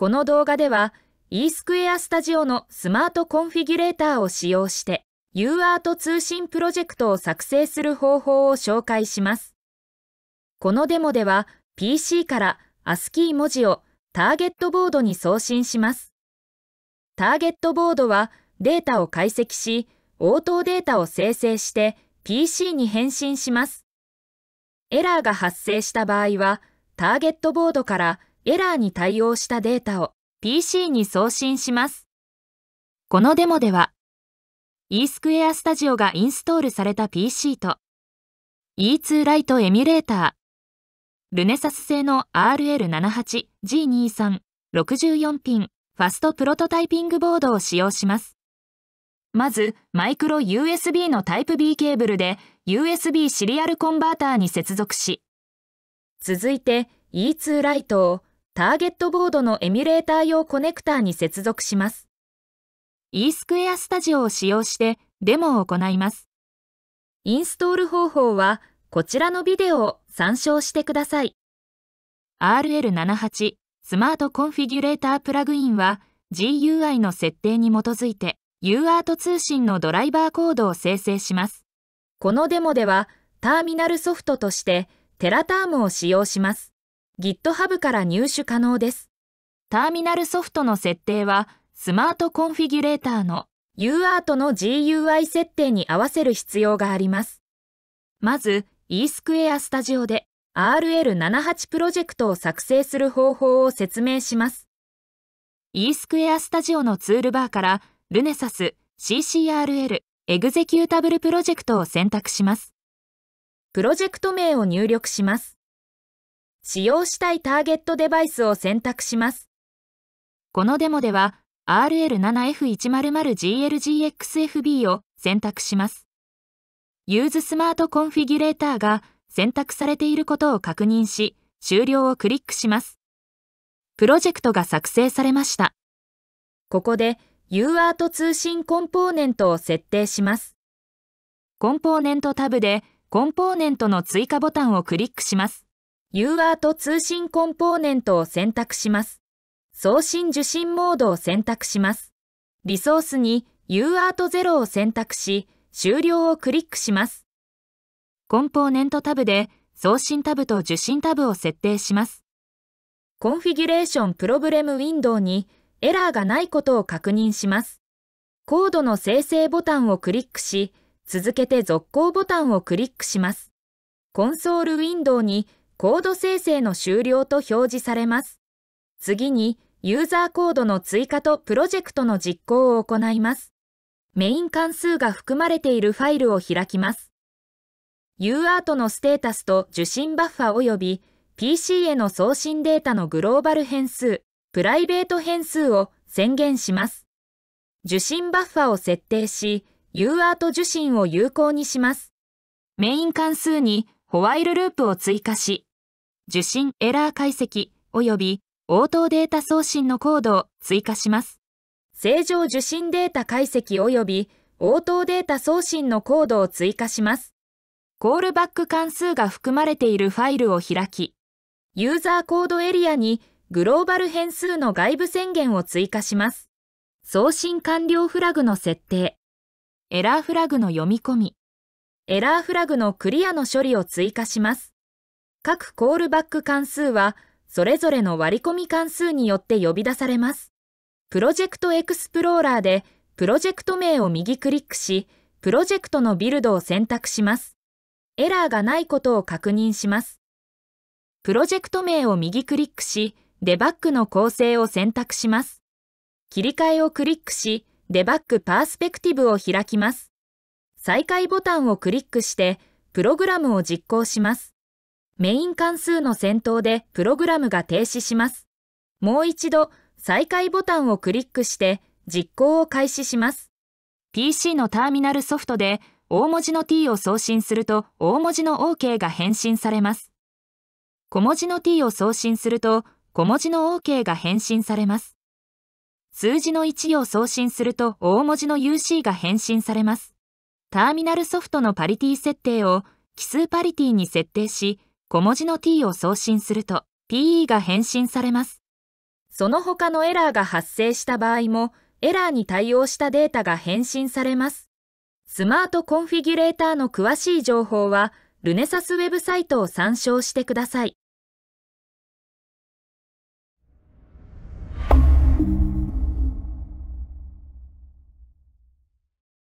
この動画では e スクエアスタジオのスマートコンフィギュレーターを使用して UART 通信プロジェクトを作成する方法を紹介します。このデモでは PC から ASCII 文字をターゲットボードに送信します。ターゲットボードはデータを解析し、応答データを生成して PC に返信します。エラーが発生した場合は、ターゲットボードからエラーに対応したデータを PC に送信します。このデモでは、e スクエアスタジオがインストールされた PC と E2 ライトエミュレーター、ルネサス製の RL78G23 64ピンファストプロトタイピングボードを使用します。まず、マイクロ USB のタイプ B ケーブルで USB シリアルコンバーターに接続し、続いて E2 ライトをターゲットボードのエミュレーター用コネクターに接続します。e スクエアスタジオを使用してデモを行います。インストール方法はこちらのビデオを参照してください。RL78 スマートコンフィギュレータープラグインは GUI の設定に基づいて UART 通信のドライバーコードを生成します。このデモではターミナルソフトとしてテラタームを使用します。GitHub から入手可能です。ターミナルソフトの設定は、スマートコンフィギュレーターの UART の GUI 設定に合わせる必要があります。まず、eSquare Studio で RL78 プロジェクトを作成する方法を説明します。eSquare Studio のツールバーから、ルネサス CCRL エグゼキュータブルプロジェクトを選択します。プロジェクト名を入力します。使用したいターゲットデバイスを選択します。このデモでは RL7F100GLGXFB を選択します。ユーズスマートコンフィギュレーターが選択されていることを確認し、終了をクリックします。プロジェクトが作成されました。ここで UART 通信コンポーネントを設定します。コンポーネントタブでコンポーネントの追加ボタンをクリックします。UART 通信コンポーネントを選択します。送信受信モードを選択します。リソースに UART0 を選択し、終了をクリックします。コンポーネントタブで送信タブと受信タブを設定します。コンフィギュレーションプロブレムウィンドウにエラーがないことを確認します。コードの生成ボタンをクリックし、続けて続行ボタンをクリックします。コンソールウィンドウにコード生成の終了と表示されます。次に、ユーザーコードの追加とプロジェクトの実行を行います。メイン関数が含まれているファイルを開きます。UART のステータスと受信バッファ及び PC への送信データのグローバル変数、プライベート変数を宣言します。受信バッファを設定し、UART 受信を有効にします。メイン関数にホワイルループを追加し、受信エラー解析及び応答データ送信のコードを追加します。正常受信データ解析及び応答データ送信のコードを追加します。コールバック関数が含まれているファイルを開き、ユーザーコードエリアにグローバル変数の外部宣言を追加します。送信完了フラグの設定、エラーフラグの読み込み、エラーフラグのクリアの処理を追加します。各コールバック関数は、それぞれの割り込み関数によって呼び出されます。プロジェクトエクスプローラーで、プロジェクト名を右クリックし、プロジェクトのビルドを選択します。エラーがないことを確認します。プロジェクト名を右クリックし、デバッグの構成を選択します。切り替えをクリックし、デバッグパースペクティブを開きます。再開ボタンをクリックして、プログラムを実行します。メイン関数の先頭でプログラムが停止します。もう一度再開ボタンをクリックして実行を開始します。PC のターミナルソフトで大文字の t を送信すると大文字の OK が返信されます。小文字の t を送信すると小文字の OK が返信されます。数字の1を送信すると大文字の UC が返信されます。ターミナルソフトのパリティ設定を奇数パリティに設定し、小文字の t を送信すると PE が返信されます。その他のエラーが発生した場合も、エラーに対応したデータが返信されます。スマートコンフィギュレーターの詳しい情報は、ルネサスウェブサイトを参照してください。